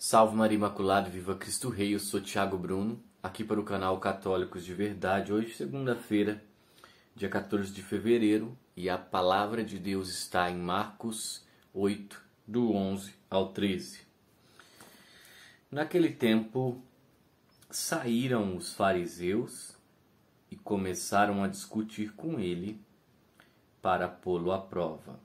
Salve Maria Imaculada, viva Cristo Rei, eu sou Tiago Bruno, aqui para o canal Católicos de Verdade. Hoje, segunda-feira, dia 14 de fevereiro, e a palavra de Deus está em Marcos 8, do 11 ao 13. Naquele tempo, saíram os fariseus e começaram a discutir com ele para pô-lo à prova.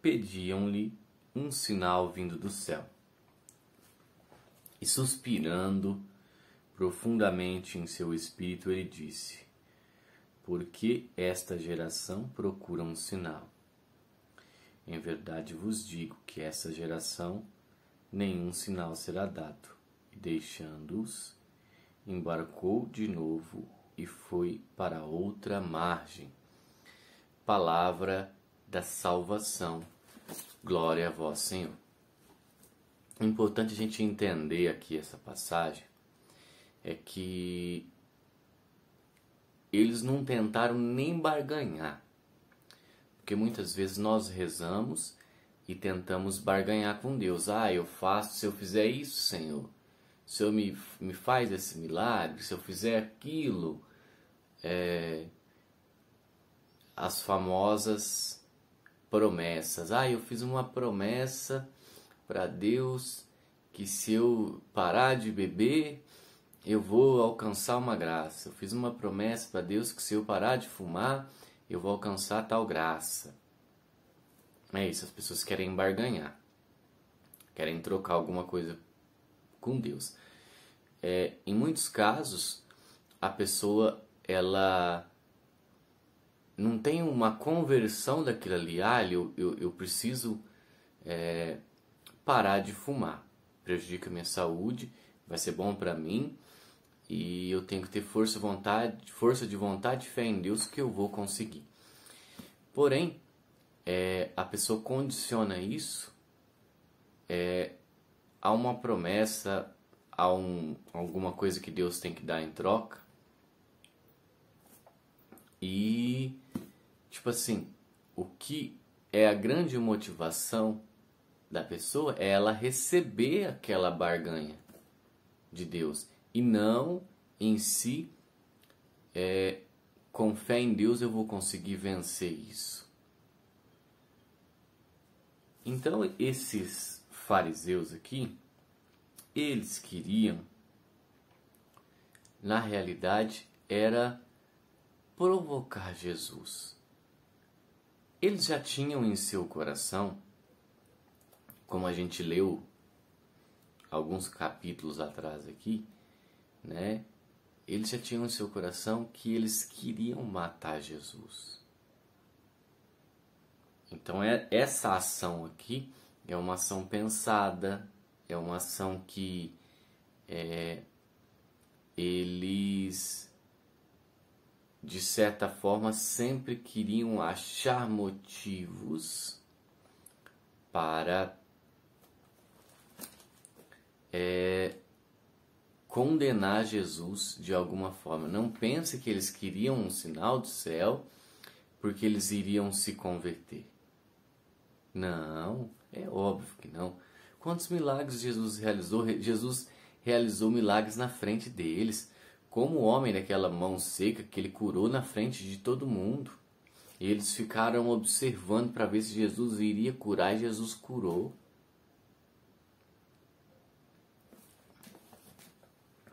Pediam-lhe um sinal vindo do céu. E suspirando profundamente em seu espírito, ele disse: Por que esta geração procura um sinal? Em verdade vos digo que essa geração nenhum sinal será dado. E deixando-os, embarcou de novo e foi para outra margem. Palavra da salvação. Glória a vós, Senhor. É importante a gente entender aqui essa passagem é que eles não tentaram nem barganhar. Porque muitas vezes nós rezamos e tentamos barganhar com Deus. Ah, eu faço se eu fizer isso, Senhor. Se eu me, me faz esse milagre, se eu fizer aquilo. É, as famosas promessas. Ah, eu fiz uma promessa para Deus que se eu parar de beber, eu vou alcançar uma graça. Eu fiz uma promessa para Deus que se eu parar de fumar, eu vou alcançar tal graça. É isso, as pessoas querem barganhar, querem trocar alguma coisa com Deus. É, em muitos casos, a pessoa ela não tem uma conversão daquilo ali. Ah, eu, eu, eu preciso é, parar de fumar. Prejudica minha saúde, vai ser bom para mim e eu tenho que ter força, vontade, força de vontade e fé em Deus que eu vou conseguir. Porém, é, a pessoa condiciona isso é, a uma promessa, a um, alguma coisa que Deus tem que dar em troca. E, tipo assim, o que é a grande motivação da pessoa é ela receber aquela barganha de Deus e não em si é, com fé em Deus eu vou conseguir vencer isso. Então esses fariseus aqui, eles queriam, na realidade, era provocar Jesus. Eles já tinham em seu coração como a gente leu alguns capítulos atrás aqui, né? Eles já tinham em seu coração que eles queriam matar Jesus. Então é, essa ação aqui é uma ação pensada, é uma ação que é, eles de certa forma sempre queriam achar motivos para é, condenar Jesus de alguma forma. Não pense que eles queriam um sinal do céu porque eles iriam se converter. Não, é óbvio que não. Quantos milagres Jesus realizou? Jesus realizou milagres na frente deles, como o homem daquela mão seca que ele curou na frente de todo mundo. E eles ficaram observando para ver se Jesus iria curar e Jesus curou.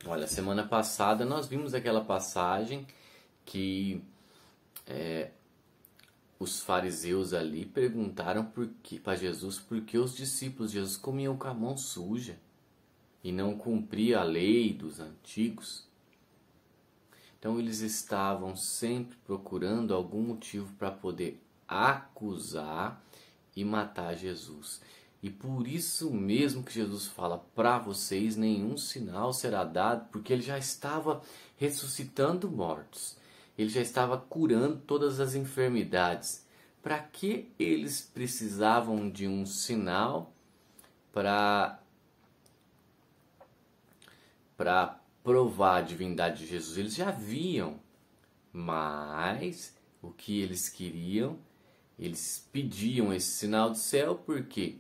Olha, semana passada nós vimos aquela passagem que é, os fariseus ali perguntaram para Jesus por que os discípulos de Jesus comiam com a mão suja e não cumpria a lei dos antigos. Então eles estavam sempre procurando algum motivo para poder acusar e matar Jesus. E por isso mesmo que Jesus fala para vocês nenhum sinal será dado, porque ele já estava ressuscitando mortos. Ele já estava curando todas as enfermidades. Para que eles precisavam de um sinal para para provar a divindade de Jesus? Eles já viam, mas o que eles queriam, eles pediam esse sinal do céu porque quê?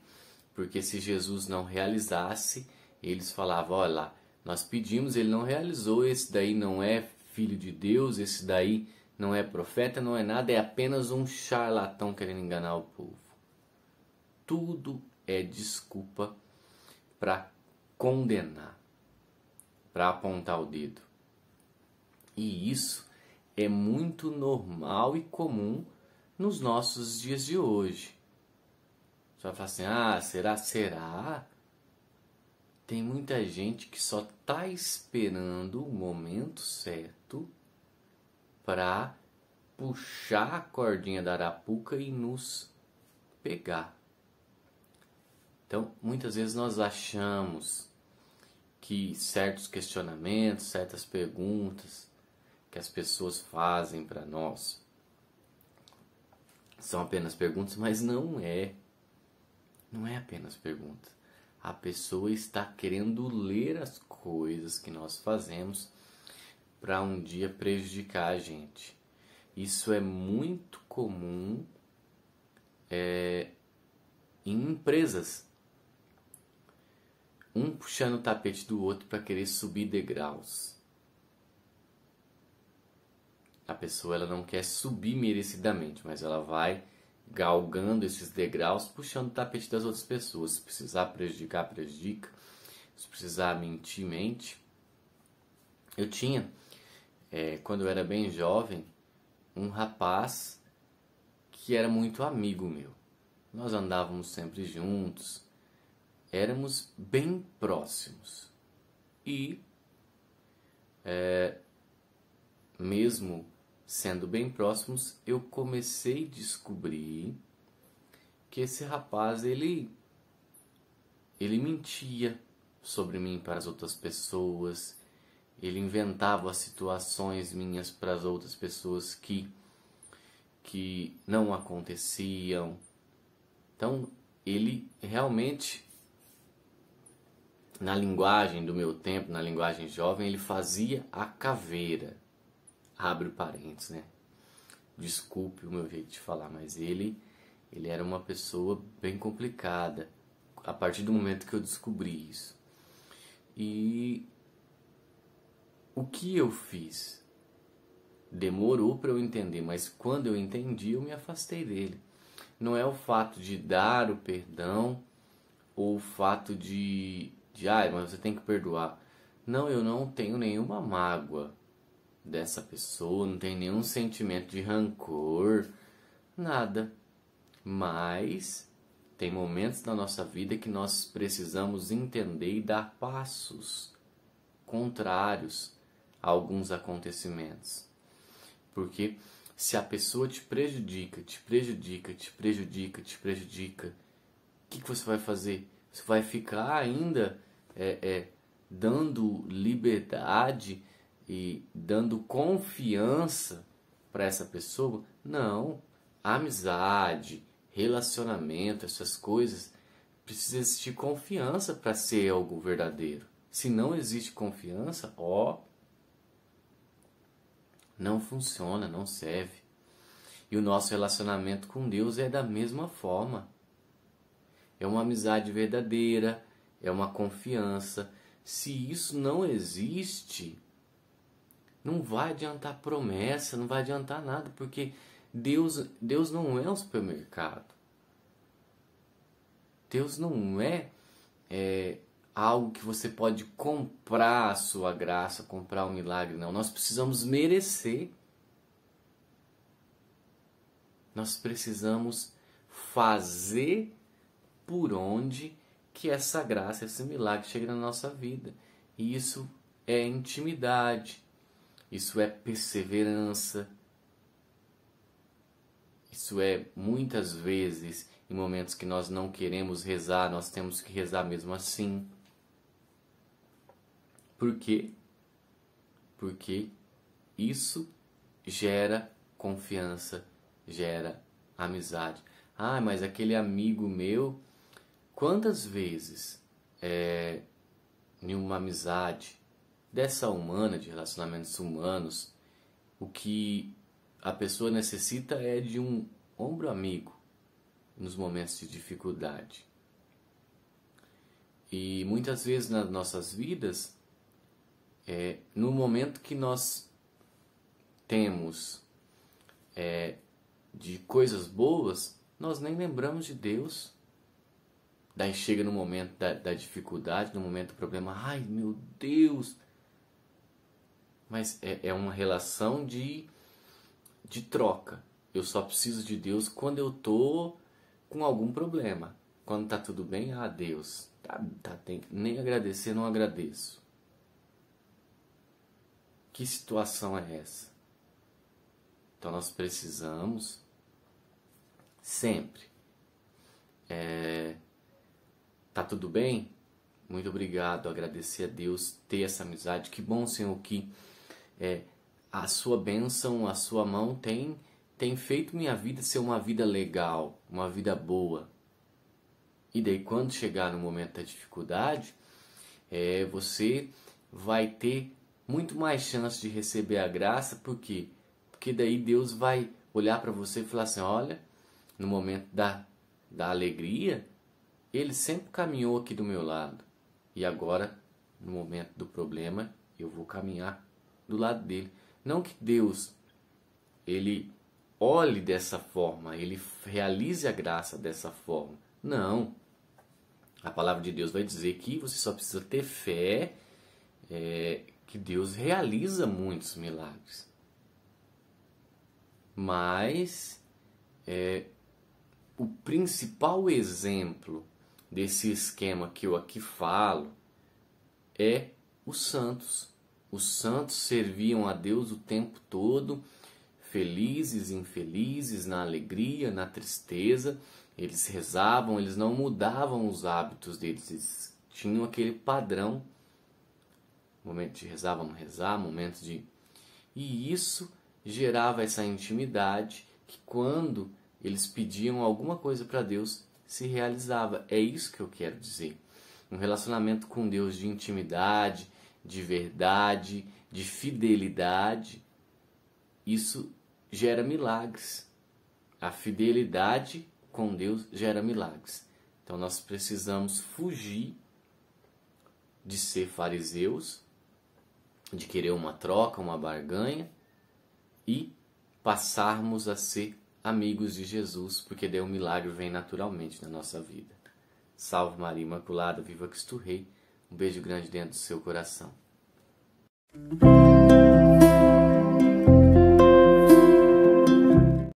Porque se Jesus não realizasse, eles falavam: olha lá, nós pedimos, ele não realizou, esse daí não é filho de Deus, esse daí não é profeta, não é nada, é apenas um charlatão querendo enganar o povo. Tudo é desculpa para condenar, para apontar o dedo. E isso é muito normal e comum nos nossos dias de hoje. Você vai falar assim: ah, será? Será? Tem muita gente que só tá esperando o momento certo para puxar a cordinha da arapuca e nos pegar. Então, muitas vezes nós achamos que certos questionamentos, certas perguntas que as pessoas fazem para nós são apenas perguntas, mas não é não é apenas pergunta. A pessoa está querendo ler as coisas que nós fazemos para um dia prejudicar a gente. Isso é muito comum é, em empresas. Um puxando o tapete do outro para querer subir degraus. A pessoa ela não quer subir merecidamente, mas ela vai galgando esses degraus, puxando o tapete das outras pessoas. Se precisar prejudicar, prejudica. Se precisar mentir, mente. Eu tinha, é, quando eu era bem jovem, um rapaz que era muito amigo meu. Nós andávamos sempre juntos, éramos bem próximos. E, é, mesmo sendo bem próximos, eu comecei a descobrir que esse rapaz ele ele mentia sobre mim para as outras pessoas, ele inventava situações minhas para as outras pessoas que que não aconteciam. Então, ele realmente na linguagem do meu tempo, na linguagem jovem, ele fazia a caveira abre parênteses, né? Desculpe o meu jeito de falar, mas ele, ele era uma pessoa bem complicada a partir do momento que eu descobri isso. E o que eu fiz? Demorou para eu entender, mas quando eu entendi, eu me afastei dele. Não é o fato de dar o perdão ou o fato de, de ai, ah, mas você tem que perdoar. Não, eu não tenho nenhuma mágoa dessa pessoa, não tem nenhum sentimento de rancor, nada. Mas tem momentos da nossa vida que nós precisamos entender e dar passos contrários a alguns acontecimentos. Porque se a pessoa te prejudica, te prejudica, te prejudica, te prejudica, o que, que, você vai fazer? Você vai ficar ainda é, é, dando liberdade e dando confiança para essa pessoa? Não. Amizade, relacionamento, essas coisas, precisa existir confiança para ser algo verdadeiro. Se não existe confiança, ó, não funciona, não serve. E o nosso relacionamento com Deus é da mesma forma. É uma amizade verdadeira, é uma confiança. Se isso não existe, não vai adiantar promessa, não vai adiantar nada, porque Deus, Deus não é um supermercado. Deus não é, é algo que você pode comprar a sua graça, comprar o um milagre, não. Nós precisamos merecer. Nós precisamos fazer por onde que essa graça, esse milagre chegue na nossa vida. E isso é intimidade, isso é perseverança, isso é muitas vezes em momentos que nós não queremos rezar, nós temos que rezar mesmo assim. Por quê? Porque isso gera confiança, gera amizade. Ah, mas aquele amigo meu, quantas vezes é, em uma amizade dessa humana, de relacionamentos humanos, o que a pessoa necessita é de um ombro amigo nos momentos de dificuldade. E muitas vezes nas nossas vidas, é, no momento que nós temos é, de coisas boas, nós nem lembramos de Deus. Daí chega no momento da, da dificuldade, no momento do problema, ai meu Deus, mas é, é uma relação de, de troca. Eu só preciso de Deus quando eu tô com algum problema. Quando tá tudo bem, ah, Deus. Tá, tá, tem, nem agradecer, não agradeço. Que situação é essa? Então nós precisamos sempre. É, tá tudo bem? Muito obrigado, agradecer a Deus ter essa amizade. Que bom, Senhor, que é, a sua bênção, a sua mão tem, tem feito minha vida ser uma vida legal, uma vida boa. E daí, quando chegar no momento da dificuldade, é, você vai ter muito mais chance de receber a graça, por quê? Porque daí Deus vai olhar para você e falar assim: olha, no momento da, da alegria, ele sempre caminhou aqui do meu lado. E agora, no momento do problema, eu vou caminhar do lado dele. Não que Deus ele olhe dessa forma, ele realize a graça dessa forma. Não. A palavra de Deus vai dizer que você só precisa ter fé é, que Deus realiza muitos milagres. Mas é, o principal exemplo desse esquema que eu aqui falo é os santos. Os santos serviam a Deus o tempo todo, felizes, infelizes, na alegria, na tristeza. Eles rezavam, eles não mudavam os hábitos deles, eles tinham aquele padrão. Momento de rezar, vamos rezar, momento de. E isso gerava essa intimidade que quando eles pediam alguma coisa para Deus, se realizava. É isso que eu quero dizer. Um relacionamento com Deus de intimidade, de verdade, de fidelidade, isso gera milagres. A fidelidade com Deus gera milagres. Então nós precisamos fugir de ser fariseus, de querer uma troca, uma barganha e passarmos a ser amigos de Jesus, porque daí o milagre vem naturalmente na nossa vida. Salve Maria Imaculada, viva Cristo Rei. Um beijo grande dentro do seu coração.